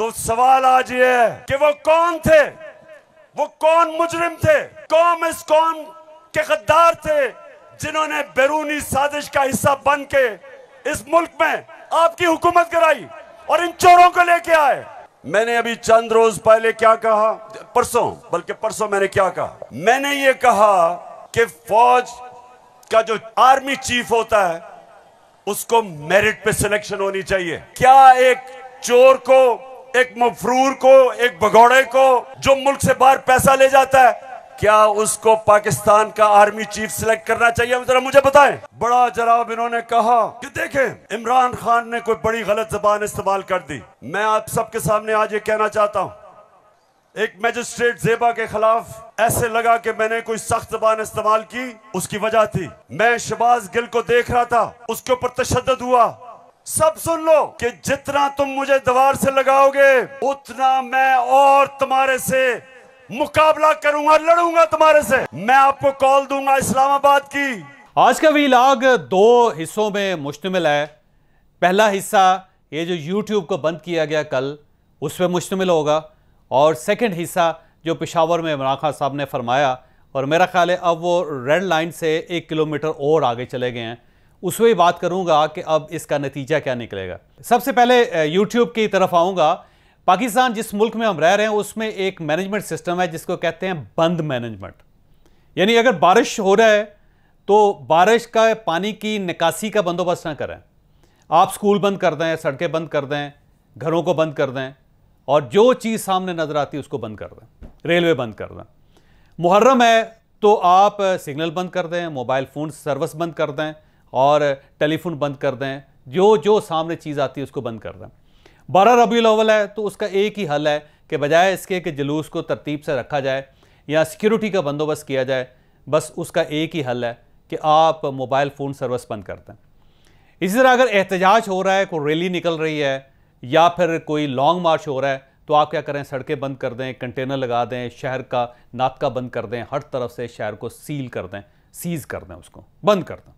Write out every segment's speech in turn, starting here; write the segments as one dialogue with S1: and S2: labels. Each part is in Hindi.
S1: तो सवाल आज ये है कि वो कौन थे वो कौन मुजरिम थे कौम इस कौम के गद्दार थे जिन्होंने बैरूनी साजिश का हिस्सा बन के इस मुल्क में आपकी हुकूमत कराई और इन चोरों को लेके आए मैंने अभी चंद रोज पहले क्या कहा परसों बल्कि परसों मैंने क्या कहा मैंने ये कहा कि फौज का जो आर्मी चीफ होता है उसको मेरिट पे सिलेक्शन होनी चाहिए क्या एक चोर को एक मफरूर को एक भगौड़े को जो मुल्क से बाहर पैसा ले जाता है क्या उसको पाकिस्तान का आर्मी चीफ सिलेक्ट करना चाहिए जरा मुझे बताएं बड़ा जराब इन्होंने कहा कि देखें इमरान खान ने कोई बड़ी गलत जबान इस्तेमाल कर दी मैं आप सबके सामने आज ये कहना चाहता हूं एक मजिस्ट्रेट जेबा के खिलाफ ऐसे लगा कि मैंने कोई सख्त जबान इस्तेमाल की उसकी वजह थी मैं शबाज गिल को देख रहा था उसके ऊपर तशद हुआ सब सुन लो कि जितना तुम मुझे दीवार से लगाओगे उतना मैं और तुम्हारे से मुकाबला करूंगा लड़ूंगा तुम्हारे से मैं आपको कॉल दूंगा इस्लामाबाद की आज का वीलाग दो हिस्सों
S2: में मुश्तमिल है पहला हिस्सा ये जो यूट्यूब को बंद किया गया कल उस पर मुश्तमिल होगा और सेकेंड हिस्सा जो पिशावर में इमरान खान साहब ने फरमाया और मेरा ख्याल है अब वो रेड लाइन से एक किलोमीटर और आगे चले गए हैं उसमें बात करूँगा कि अब इसका नतीजा क्या निकलेगा सबसे पहले यूट्यूब की तरफ आऊँगा पाकिस्तान जिस मुल्क में हम रह रहे हैं उसमें एक मैनेजमेंट सिस्टम है जिसको कहते हैं बंद मैनेजमेंट यानी अगर बारिश हो रहा है तो बारिश का पानी की निकासी का बंदोबस्त ना करें आप स्कूल बंद कर दें सड़कें बंद कर दें घरों को बंद कर दें और जो चीज़ सामने नज़र आती है उसको बंद कर दें रेलवे बंद कर दें मुहर्रम है तो आप सिग्नल बंद कर दें मोबाइल फ़ोन सर्विस बंद कर दें और टेलीफोन बंद कर दें जो जो सामने चीज़ आती है उसको बंद कर दें बारह रबी अवल है तो उसका एक ही हल है कि बजाय इसके कि जुलूस को तरतीब से रखा जाए या सिक्योरिटी का बंदोबस्त किया जाए बस उसका एक ही हल है कि आप मोबाइल फ़ोन सर्विस बंद कर दें इसी तरह अगर एहतजाज हो रहा है कोई रैली निकल रही है या फिर कोई लॉन्ग मार्च हो रहा है तो आप क्या करें सड़कें बंद कर दें कंटेनर लगा दें शहर का नातका बंद कर दें हर तरफ से शहर को सील कर दें सीज़ कर दें उसको बंद कर दें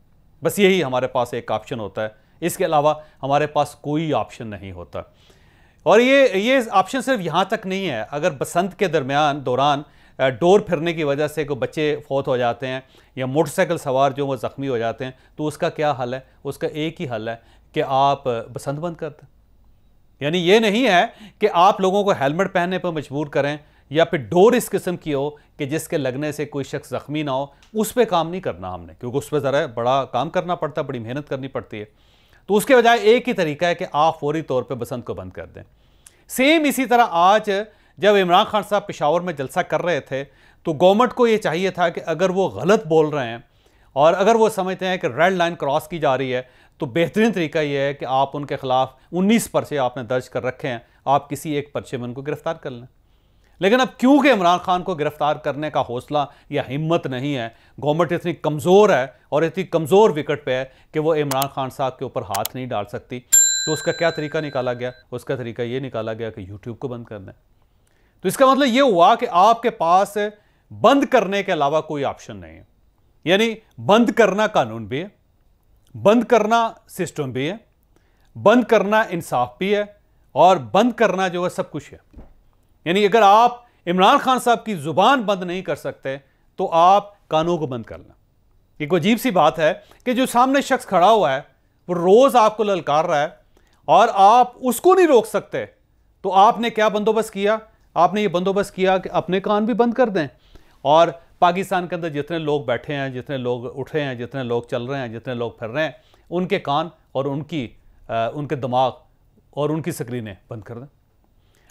S2: बस यही हमारे पास एक ऑप्शन होता है इसके अलावा हमारे पास कोई ऑप्शन नहीं होता और ये ये ऑप्शन सिर्फ यहाँ तक नहीं है अगर बसंत के दरमियान दौरान डोर फिरने की वजह से कोई बच्चे फौत हो जाते हैं या मोटरसाइकिल सवार जो वो ज़ख्मी हो जाते हैं तो उसका क्या हल है उसका एक ही हल है कि आप बसंत बंद कर दें यानी ये नहीं है कि आप लोगों को हेलमेट पहनने पर मजबूर करें या फिर डोर इस किस्म की हो कि जिसके लगने से कोई शख्स ज़ख्मी ना हो उस पर काम नहीं करना हमने क्योंकि उस पर ज़रा बड़ा काम करना पड़ता है बड़ी मेहनत करनी पड़ती है तो उसके बजाय एक ही तरीका है कि आप फौरी तौर पर बसंत को बंद कर दें सेम इसी तरह आज जब इमरान खान साहब पिशावर में जलसा कर रहे थे तो गवर्नमेंट को ये चाहिए था कि अगर वो गलत बोल रहे हैं और अगर वो समझते हैं कि रेड लाइन क्रॉस की जा रही है तो बेहतरीन तरीका ये है कि आप उनके खिलाफ 19 पर्चे आपने दर्ज कर रखे हैं आप किसी एक पर्चे में उनको गिरफ्तार कर लें लेकिन अब क्योंकि इमरान खान को गिरफ्तार करने का हौसला या हिम्मत नहीं है गवर्नमेंट इतनी कमज़ोर है और इतनी कमज़ोर विकट पे है कि वो इमरान खान साहब के ऊपर हाथ नहीं डाल सकती तो उसका क्या तरीका निकाला गया उसका तरीका ये निकाला गया कि यूट्यूब को बंद करना है तो इसका मतलब ये हुआ कि आपके पास बंद करने के अलावा कोई ऑप्शन नहीं है यानी बंद करना कानून भी है बंद करना सिस्टम भी है बंद करना इंसाफ भी है और बंद करना जो है सब कुछ है यानी अगर आप इमरान खान साहब की ज़ुबान बंद नहीं कर सकते तो आप कानों को बंद कर लें एक तो अजीब सी बात है कि जो सामने शख्स खड़ा हुआ है वो रोज़ आपको ललकार रहा है और आप उसको नहीं रोक सकते तो आपने क्या बंदोबस्त किया आपने ये बंदोबस्त किया कि अपने कान भी बंद कर दें और पाकिस्तान के अंदर जितने लोग बैठे हैं जितने लोग उठे हैं जितने लोग चल रहे हैं जितने लोग फिर रहे हैं उनके कान और उनकी आ, उनके दिमाग और उनकी स्क्रीनें बंद कर दें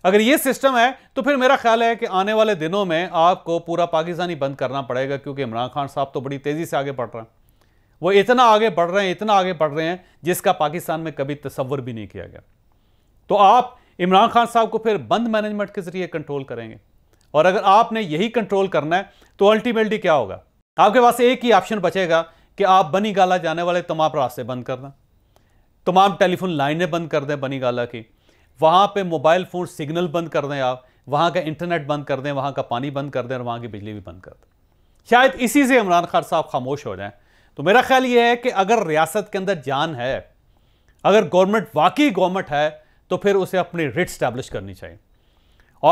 S2: अगर ये सिस्टम है तो फिर मेरा ख्याल है कि आने वाले दिनों में आपको पूरा पाकिस्तानी बंद करना पड़ेगा क्योंकि इमरान खान साहब तो बड़ी तेज़ी से आगे बढ़ रहे हैं वो इतना आगे बढ़ रहे हैं इतना आगे बढ़ रहे हैं जिसका पाकिस्तान में कभी तस्वर भी नहीं किया गया तो आप इमरान खान साहब को फिर बंद मैनेजमेंट के ज़रिए कंट्रोल करेंगे और अगर आपने यही कंट्रोल करना है तो अल्टीमेटली क्या होगा आपके पास एक ही ऑप्शन बचेगा कि आप बनी गाला जाने वाले तमाम रास्ते बंद करना तमाम टेलीफोन लाइनें बंद कर दें बनी गाला की वहाँ पे मोबाइल फ़ोन सिग्नल बंद कर दें आप वहाँ का इंटरनेट बंद कर दें वहाँ का पानी बंद कर दें और वहाँ की बिजली भी बंद कर दें शायद इसी से इमरान खान साहब खामोश हो जाएँ तो मेरा ख्याल ये है कि अगर रियासत के अंदर जान है अगर गवर्नमेंट वाकई गवर्नमेंट है तो फिर उसे अपनी रिट स्टैब्लिश करनी चाहिए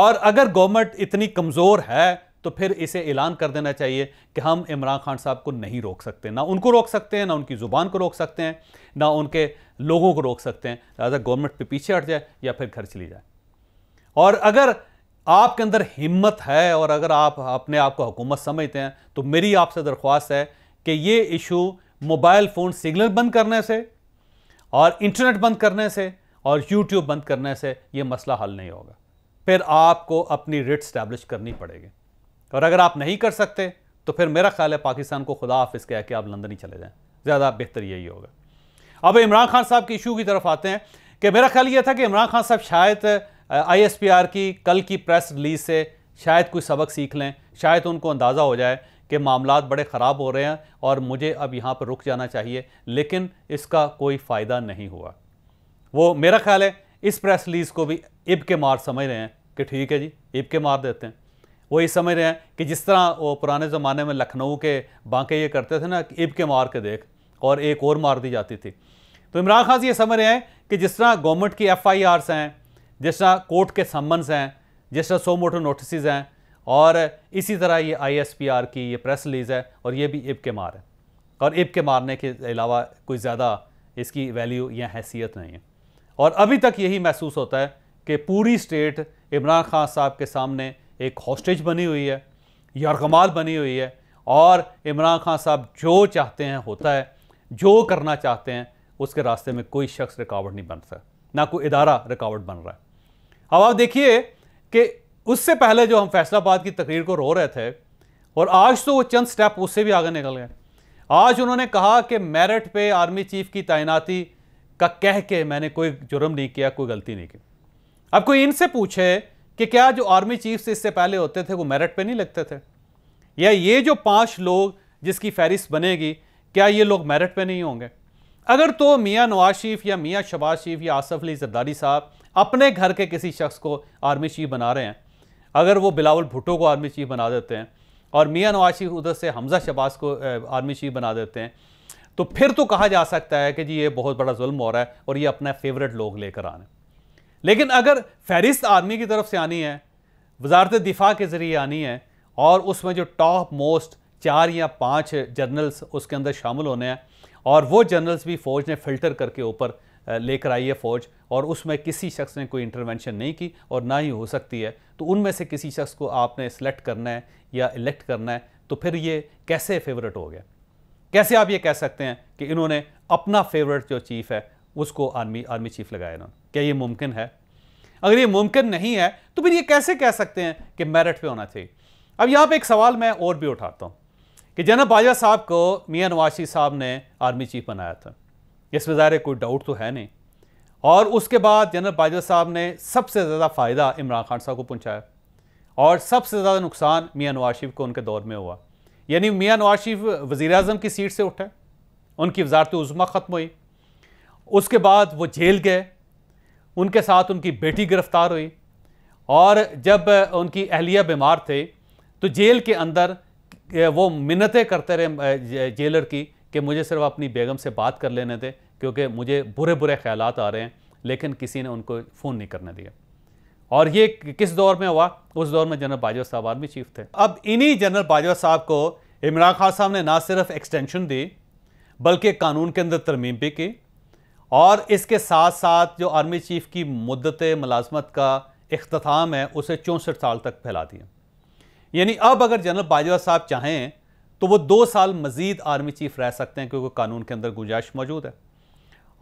S2: और अगर गवर्नमेंट इतनी कमज़ोर है तो फिर इसे ऐलान कर देना चाहिए कि हम इमरान खान साहब को नहीं रोक सकते ना उनको रोक सकते हैं ना उनकी ज़ुबान को रोक सकते हैं ना उनके लोगों को रोक सकते हैं लिहाजा गवर्नमेंट पे पीछे हट जाए या फिर घर चली जाए और अगर आपके अंदर हिम्मत है और अगर आप अपने आप को हुकूमत समझते हैं तो मेरी आपसे दरख्वास्त है कि ये इशू मोबाइल फ़ोन सिग्नल बंद करने से और इंटरनेट बंद करने से और यूट्यूब बंद करने से ये मसला हल नहीं होगा फिर आपको अपनी रेट स्टैब्लिश करनी पड़ेगी और अगर आप नहीं कर सकते तो फिर मेरा ख्याल है पाकिस्तान को खुदा हाफिज़ कह के आप लंदन ही चले जाएँ ज़्यादा बेहतर यही होगा अब इमरान खान साहब के इशू की तरफ आते हैं कि मेरा ख्याल ये था कि इमरान खान साहब शायद आई की कल की प्रेस रिलीज से शायद कोई सबक सीख लें शायद उनको अंदाज़ा हो जाए कि मामला बड़े ख़राब हो रहे हैं और मुझे अब यहाँ पर रुक जाना चाहिए लेकिन इसका कोई फ़ायदा नहीं हुआ वो मेरा ख्याल है इस प्रेस रिलीज़ को भी इब के मार समझ रहे हैं कि ठीक है जी इब के मार देते हैं वो ये समझ रहे हैं कि जिस तरह वो पुराने ज़माने में लखनऊ के बांके ये करते थे ना इब के मार के देख और एक और मार दी जाती थी तो इमरान खान ये समझ रहे हैं कि जिस तरह गवर्नमेंट की एफ़ आई आर्स हैं जिस तरह कोर्ट के समन्स हैं जिस तरह सो मोटो नोटिस हैं और इसी तरह ये आई एस पी आर की ये प्रेस रिलीज़ है और ये भी इब के मार है और इब के मारने के अलावा कोई ज़्यादा इसकी वैल्यू या हैसियत नहीं है और अभी तक यही महसूस होता है कि पूरी स्टेट इमरान खान साहब के सामने एक हॉस्टेज बनी हुई है यरगमाल बनी हुई है और इमरान खान साहब जो चाहते हैं होता है जो करना चाहते हैं उसके रास्ते में कोई शख्स रुकावट नहीं बनता ना कोई इदारा रुकावट बन रहा है अब आप देखिए कि उससे पहले जो हम फैसलाबाद की तकरीर को रो रहे थे और आज तो वो चंद स्टेप उससे भी आगे निकल गए आज उन्होंने कहा कि मेरिट पे आर्मी चीफ की तैनाती का कह के मैंने कोई जुर्म नहीं किया कोई गलती नहीं की अब कोई इनसे पूछे कि क्या जो आर्मी चीफ से इससे पहले होते थे वो मेरिट पे नहीं लगते थे या ये जो पांच लोग जिसकी फहरिस्त बनेगी क्या ये लोग मेरिट पे नहीं होंगे अगर तो मियाँ नवाज शरीफ या मियाँ शबाज शरीफ या आसफ अली जरदारी साहब अपने घर के किसी शख्स को आर्मी चीफ बना रहे हैं अगर वो बिलावल भुटो को आर्मी चीफ बना देते हैं और मियाँ नवाज शरीफ उधर से हमजा शबाज को आर्मी चीफ बना देते हैं तो फिर तो कहा जा सकता है कि जी ये बहुत बड़ा जुल्म हो रहा है और ये अपना फेवरेट लोग लेकर आ रहे हैं लेकिन अगर फहरिस्त आर्मी की तरफ से आनी है वजारत दिफा के ज़रिए आनी है और उसमें जो टॉप मोस्ट चार या पाँच जर्नल्स उसके अंदर शामिल होने हैं और वो जर्नल्स भी फ़ौज ने फ़िल्टर करके ऊपर लेकर आई है फ़ौज और उसमें किसी शख्स ने कोई इंटरवेंशन नहीं की और ना ही हो सकती है तो उनमें से किसी शख्स को आपने सेलेक्ट करना है या इलेक्ट करना है तो फिर ये कैसे फेवरेट हो गया कैसे आप ये कह सकते हैं कि इन्होंने अपना फेवरेट जो चीफ़ है उसको आर्मी आर्मी चीफ़ लगाया इन्होंने क्या ये मुमकिन है अगर ये मुमकिन नहीं है तो फिर ये कैसे कह सकते हैं कि मेरिट पे होना चाहिए अब यहाँ पे एक सवाल मैं और भी उठाता हूँ कि जनाब बाजवा साहब को मियाँ नवाशी साहब ने आर्मी चीफ बनाया था इसमें ज़ाहिर कोई डाउट तो है नहीं और उसके बाद जनरल बाजवा साहब ने सबसे ज़्यादा फ़ायदा इमरान खान साहब को पहुँचाया और सबसे ज़्यादा नुकसान मियाँ नवाज शरीफ को उनके दौर में हुआ यानी मियाँ नवाज शरीफ वज़ी अजम की सीट से उठे उनकी वजारत उज़मा ख़त्म हुई उसके बाद वो जेल गए उनके साथ उनकी बेटी गिरफ्तार हुई और जब उनकी अहलिया बीमार थे तो जेल के अंदर वो मिन्नतें करते रहे जेलर की कि मुझे सिर्फ अपनी बेगम से बात कर लेने थे क्योंकि मुझे बुरे बुरे ख्याल आ रहे हैं लेकिन किसी ने उनको फ़ोन नहीं करने दिया और ये किस दौर में हुआ उस दौर में जनरल बाजवा साहब आर्मी चीफ थे अब इन्हीं जनरल बाजवा साहब को इमरान खान साहब ने ना सिर्फ एक्सटेंशन दी बल्कि कानून के अंदर तरमीम भी की और इसके साथ साथ जो आर्मी चीफ की मदत मुलाजमत का अख्ताम है उसे चौंसठ साल तक फैला दिया यानी अब अगर जनरल बाजवा साहब चाहें तो वो दो साल मज़ीद आर्मी चीफ रह सकते हैं क्योंकि कानून के अंदर गुंजाइश मौजूद है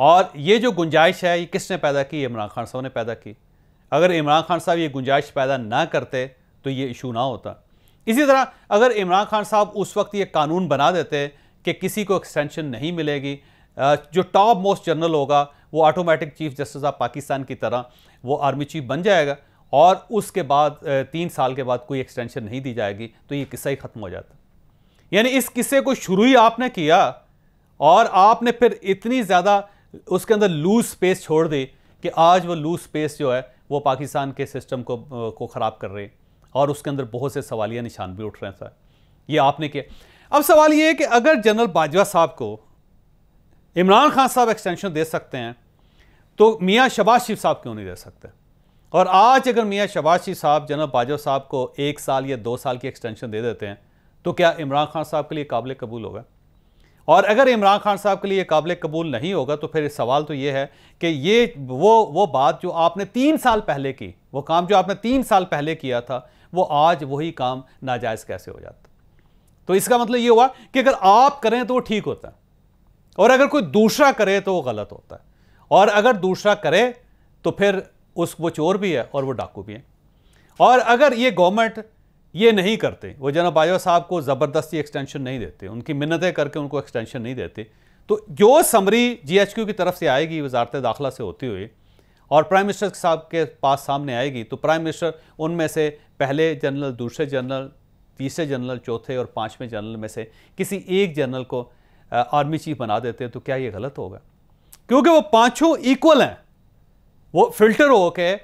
S2: और ये जो गुंजाइश है ये किसने पैदा की इमरान खान साहब ने पैदा की अगर इमरान खान साहब ये गुंजाइश पैदा ना करते तो ये इशू ना होता इसी तरह अगर इमरान खान साहब उस वक्त ये कानून बना देते कि किसी को एक्सटेंशन नहीं मिलेगी जो टॉप मोस्ट जनरल होगा वो automatic chief justice of Pakistan की तरह वो आर्मी चीफ बन जाएगा और उसके बाद तीन साल के बाद कोई एक्सटेंशन नहीं दी जाएगी तो ये किस्सा ही ख़त्म हो जाता यानी इस किस्से को शुरू ही आपने किया और आपने फिर इतनी ज़्यादा उसके अंदर लूज स्पेस छोड़ दी कि आज वो लूज स्पेस जो है वो पाकिस्तान के सिस्टम को को ख़राब कर रहे हैं और उसके अंदर बहुत से सवालिया निशान भी उठ रहे हैं सर ये आपने किया अब सवाल ये है कि अगर जनरल बाजवा साहब को इमरान खान साहब एक्सटेंशन दे सकते हैं तो मियाँ शबाज शरीफ साहब क्यों नहीं दे सकते और आज अगर मियाँ शबाज शरीफ साहब जनरल बाजवा साहब को एक साल या दो साल की एक्सटेंशन दे देते हैं तो क्या इमरान खान साहब के लिए काबिल कबूल होगा और अगर इमरान खान साहब के लिए काबिल कबूल नहीं होगा तो फिर सवाल तो ये है कि ये वो वो बात जो आपने तीन साल पहले की वो काम जो आपने तीन साल पहले किया था वो आज वही काम नाजायज़ कैसे हो जाता तो इसका मतलब ये हुआ कि अगर आप करें तो वो ठीक होता है और अगर कोई दूसरा करे तो वो गलत होता है और अगर दूसरा करे तो फिर उस वो चोर भी है और वो डाकू भी है और अगर ये गवर्नमेंट ये नहीं करते वो जनाब बाजवा साहब को ज़बरदस्ती एक्सटेंशन नहीं देते उनकी मिन्नतें करके उनको एक्सटेंशन नहीं देते तो जो समरी जीएचक्यू की तरफ से आएगी वजारत दाखिला से होती हुई और प्राइम मिनिस्टर साहब के पास सामने आएगी तो प्राइम मिनिस्टर उनमें से पहले जनरल दूसरे जनरल तीसरे जनरल चौथे और पाँचवें जनरल में से किसी एक जनरल को आर्मी चीफ बना देते हैं तो क्या ये गलत होगा क्योंकि वो पांचों इक्वल हैं वो फिल्टर हो के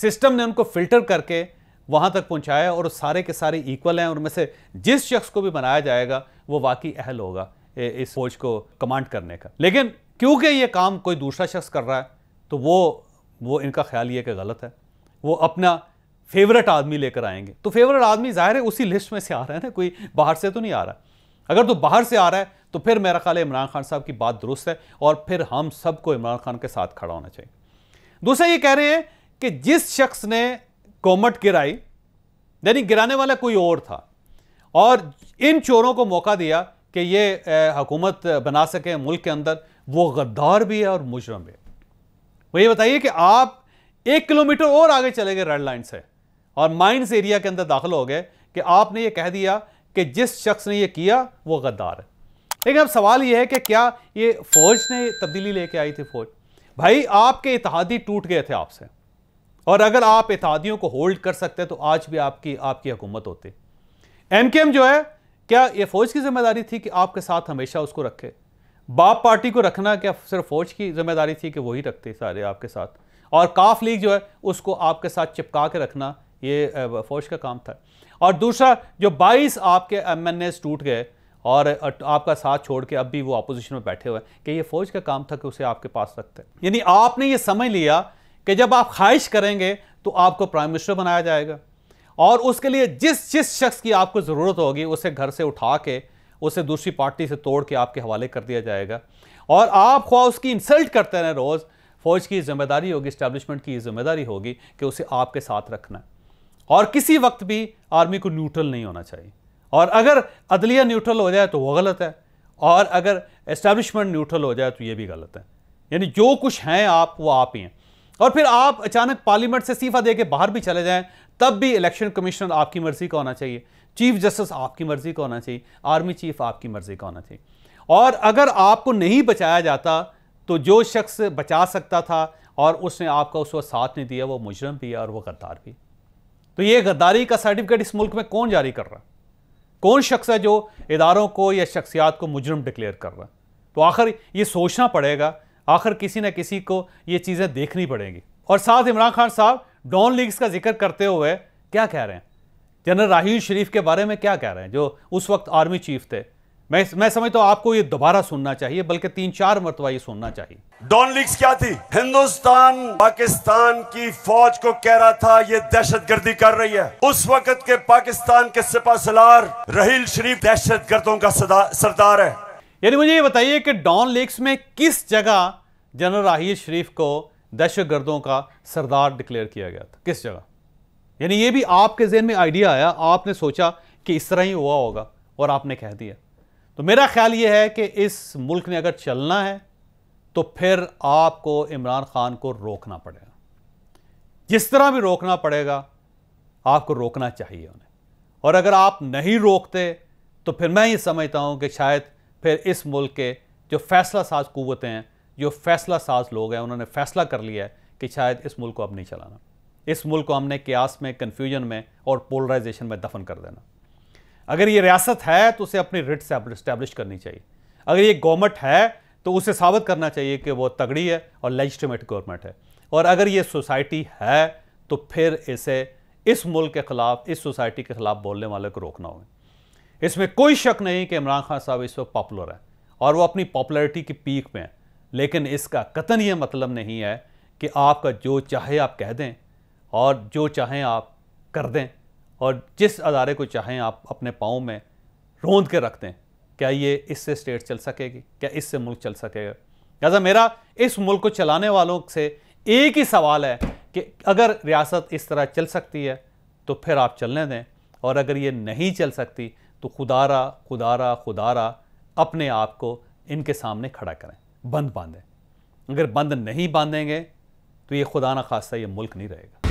S2: सिस्टम ने उनको फिल्टर करके वहाँ तक पहुँचाया और सारे के सारे इक्वल हैं उनमें से जिस शख्स को भी बनाया जाएगा वो वाकई अहल होगा इस फौज को कमांड करने का लेकिन क्योंकि ये काम कोई दूसरा शख्स कर रहा है तो वो वो इनका ख्याल ये कि गलत है वो अपना फेवरेट आदमी लेकर आएंगे तो फेवरेट आदमी जाहिर है उसी लिस्ट में से आ रहे हैं ना कोई बाहर से तो नहीं आ रहा अगर तो बाहर से आ रहा है तो फिर मेरा ख्याल इमरान खान साहब की बात दुरुस्त है और फिर हम सबको इमरान खान के साथ खड़ा होना चाहिए दूसरा ये कह रहे हैं कि जिस शख्स ने कोमट गिराई यानी गिराने वाला कोई और था और इन चोरों को मौका दिया कि ये हुकूमत बना सकें मुल्क के अंदर वो गद्दार भी है और मुजरम भी है वो ये बताइए कि आप एक किलोमीटर और आगे चले गए रेड लाइन से और माइंस एरिया के अंदर दाखिल हो गए कि आपने ये कह दिया कि जिस शख्स ने ये किया वो गद्दार है लेकिन अब सवाल ये है कि क्या ये फौज ने तब्दीली लेके आई थी फौज भाई आपके इतिहादी टूट गए थे आपसे और अगर आप इतिहादियों को होल्ड कर सकते तो आज भी आपकी आपकी हुकूमत होती एम के एम जो है क्या ये फौज की जिम्मेदारी थी कि आपके साथ हमेशा उसको रखे बाप पार्टी को रखना क्या सिर्फ फौज की जिम्मेदारी थी कि वही रखते सारे आपके साथ और काफ लीग जो है उसको आपके साथ चिपका के रखना ये फौज का काम था और दूसरा जो 22 आपके एम टूट गए और आपका साथ छोड़ के अब भी वो अपोजिशन में बैठे हुए हैं कि ये फौज का काम था कि उसे आपके पास रखते हैं यानी आपने ये समझ लिया कि जब आप ख्वाहिश करेंगे तो आपको प्राइम मिनिस्टर बनाया जाएगा और उसके लिए जिस जिस शख्स की आपको ज़रूरत होगी उसे घर से उठा के उसे दूसरी पार्टी से तोड़ के आपके हवाले कर दिया जाएगा और आप ख्वा उसकी इंसल्ट करते रहें रोज़ फौज की जिम्मेदारी होगी इस्टेब्लिशमेंट की जिम्मेदारी होगी कि उसे आपके साथ रखना है और किसी वक्त भी आर्मी को न्यूट्रल नहीं होना चाहिए और अगर अदलिया न्यूट्रल हो जाए तो वो गलत है और अगर इस्टेब्लिशमेंट न्यूट्रल हो जाए तो ये भी गलत है यानी जो कुछ हैं आप वो आप ही हैं और फिर आप अचानक पार्लियामेंट से इस्तीफा दे के बाहर भी चले जाएं तब भी इलेक्शन कमिश्नर आपकी मर्ज़ी का होना चाहिए चीफ जस्टिस आपकी मर्ज़ी का होना चाहिए आर्मी चीफ आपकी मर्ज़ी का होना चाहिए और अगर आपको नहीं बचाया जाता तो जो शख्स बचा सकता था और उसने आपका उस वक्त साथ नहीं दिया वो मुजरम भी है और वह गद्दार भी तो ये गद्दारी का सर्टिफिकेट इस मुल्क में कौन जारी कर रहा है कौन शख्स है जो इदारों को या शख्सियात को मुजरम डिक्लेयर कर रहा है तो आखिर ये सोचना पड़ेगा आखिर किसी न किसी को ये चीज़ें देखनी पड़ेंगी और साथ इमरान खान साहब डॉन लीग्स का जिक्र करते हुए क्या कह रहे हैं जनरल राहील शरीफ के बारे में क्या कह रहे हैं जो उस वक्त आर्मी चीफ थे मैं मैं समझता तो हूं आपको ये दोबारा सुनना चाहिए बल्कि तीन चार मरतबा ये सुनना चाहिए
S1: डॉन लीग्स क्या थी हिंदुस्तान पाकिस्तान की फौज को कह रहा था ये दहशत गर्दी कर रही है उस वक्त के पाकिस्तान के सिपा सलार रहील शरीफ दहशत गर्दों का सरदार है
S2: यानी मुझे ये बताइए कि डॉन लीग्स में किस जगह जनरल राहील शरीफ को दहशत गर्दों का सरदार डिक्लेयर किया गया था किस जगह यानी ये भी आपके जहन में आइडिया आया आपने सोचा कि इस तरह ही हुआ होगा और आपने कह दिया तो मेरा ख्याल ये है कि इस मुल्क ने अगर चलना है तो फिर आपको इमरान खान को रोकना पड़ेगा जिस तरह भी रोकना पड़ेगा आपको रोकना चाहिए उन्हें और अगर आप नहीं रोकते तो फिर मैं ये समझता हूँ कि शायद फिर इस मुल्क के जो फैसला साज कुतें हैं जो फैसला साज लोग हैं उन्होंने फैसला कर लिया है कि शायद इस मुल्क को अब नहीं चलाना इस मुल्क को हमने क्यास में कन्फ्यूजन में और पोलराइजेशन में दफन कर देना अगर ये रियासत है तो उसे अपनी रिट से इस्टेब्लिश करनी चाहिए अगर ये गवर्नमेंट है तो उसे साबित करना चाहिए कि वो तगड़ी है और लेजिटमेट गवर्नमेंट है और अगर ये सोसाइटी है तो फिर इसे इस मुल्क के ख़िलाफ़ इस सोसाइटी के ख़िलाफ़ बोलने वाले को रोकना होगा इसमें कोई शक नहीं कि इमरान खान साहब इस वक्त पॉपुलर हैं और वह अपनी पॉपुलरिटी की पीक में है लेकिन इसका कतन ये मतलब नहीं है कि आपका जो चाहे आप कह दें और जो चाहें आप कर दें और जिस अदारे को चाहें आप अपने पाँव में रोंद के रख दें क्या ये इससे स्टेट चल सकेगी क्या इससे मुल्क चल सकेगा लिहाजा मेरा इस मुल्क को चलाने वालों से एक ही सवाल है कि अगर रियासत इस तरह चल सकती है तो फिर आप चलने दें और अगर ये नहीं चल सकती तो खुदारा खुदारा खुदारा अपने आप को इनके सामने खड़ा करें बंद बांधें अगर बंद नहीं बांधेंगे तो ये खुदा न खासा ये मुल्क नहीं रहेगा